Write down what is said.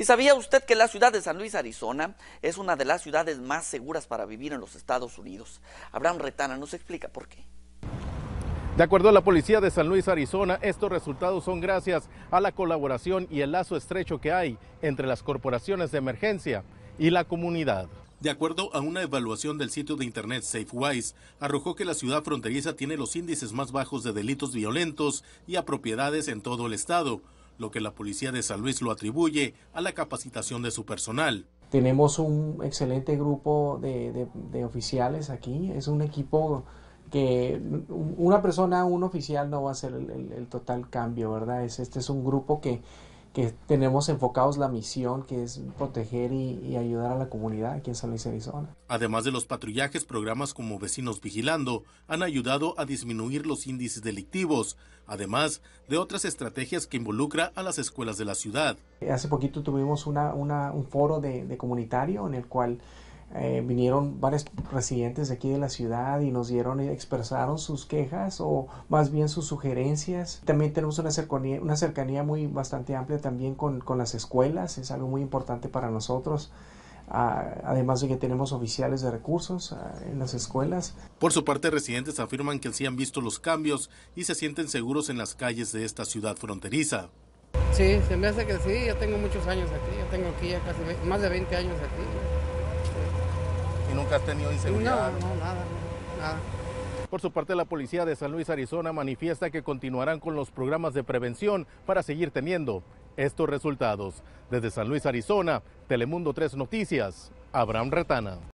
¿Y sabía usted que la ciudad de San Luis, Arizona, es una de las ciudades más seguras para vivir en los Estados Unidos? Abraham Retana nos explica por qué. De acuerdo a la policía de San Luis, Arizona, estos resultados son gracias a la colaboración y el lazo estrecho que hay entre las corporaciones de emergencia y la comunidad. De acuerdo a una evaluación del sitio de internet SafeWise, arrojó que la ciudad fronteriza tiene los índices más bajos de delitos violentos y a propiedades en todo el estado, lo que la policía de San Luis lo atribuye a la capacitación de su personal. Tenemos un excelente grupo de, oficiales aquí, es un equipo que una persona, un oficial no va a ser el, total cambio, ¿verdad? Es, este es un grupo que que tenemos enfocados la misión que es proteger y, ayudar a la comunidad aquí en San Luis, Arizona. Además de los patrullajes, programas como Vecinos Vigilando han ayudado a disminuir los índices delictivos, además de otras estrategias que involucra a las escuelas de la ciudad. Hace poquito tuvimos una, un foro de comunitario en el cual eh, vinieron varios residentes de aquí de la ciudad y nos dieron, y eh, expresaron sus quejas o más bien sus sugerencias. También tenemos una cercanía, una cercanía muy bastante amplia también con, con las escuelas, es algo muy importante para nosotros ah, además de que tenemos oficiales de recursos ah, en las escuelas. Por su parte, residentes afirman que sí han visto los cambios y se sienten seguros en las calles de esta ciudad fronteriza. Sí, se me hace que sí, yo tengo muchos años aquí, yo tengo aquí ya casi más de 20 años aquí. ¿Y nunca has tenido inseguridad? nada, nada. Por su parte, la policía de San Luis, Arizona, manifiesta que continuarán con los programas de prevención para seguir teniendo estos resultados. Desde San Luis, Arizona, Telemundo 3 Noticias, Abraham Retana.